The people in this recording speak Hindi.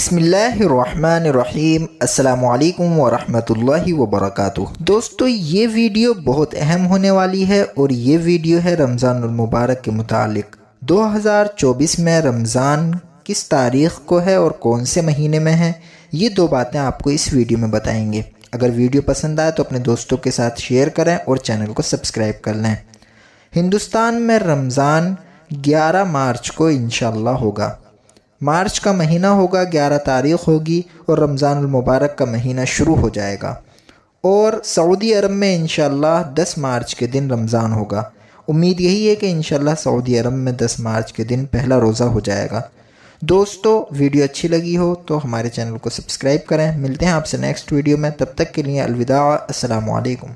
बसमीम् अल्लाम वरहमतुल्लाहि वबरकातु दोस्तों ये वीडियो बहुत अहम होने वाली है और ये वीडियो है रमज़ान मुबारक के मुतालिक 2024 में रमज़ान किस तारीख को है और कौन से महीने में है ये दो बातें आपको इस वीडियो में बताएंगे अगर वीडियो पसंद आए तो अपने दोस्तों के साथ शेयर करें और चैनल को सब्सक्राइब कर लें हिंदुस्तान में रमज़ान 11 मार्च को इन होगा मार्च का महीना होगा ग्यारह तारीख होगी और रमज़ान मुबारक का महीना शुरू हो जाएगा और सऊदी अरब में इन दस मार्च के दिन रमज़ान होगा उम्मीद यही है कि इन सऊदी अरब में दस मार्च के दिन पहला रोज़ा हो जाएगा दोस्तों वीडियो अच्छी लगी हो तो हमारे चैनल को सब्सक्राइब करें मिलते हैं आपसे नेक्स्ट वीडियो में तब तक के लिए अलविदा असलकम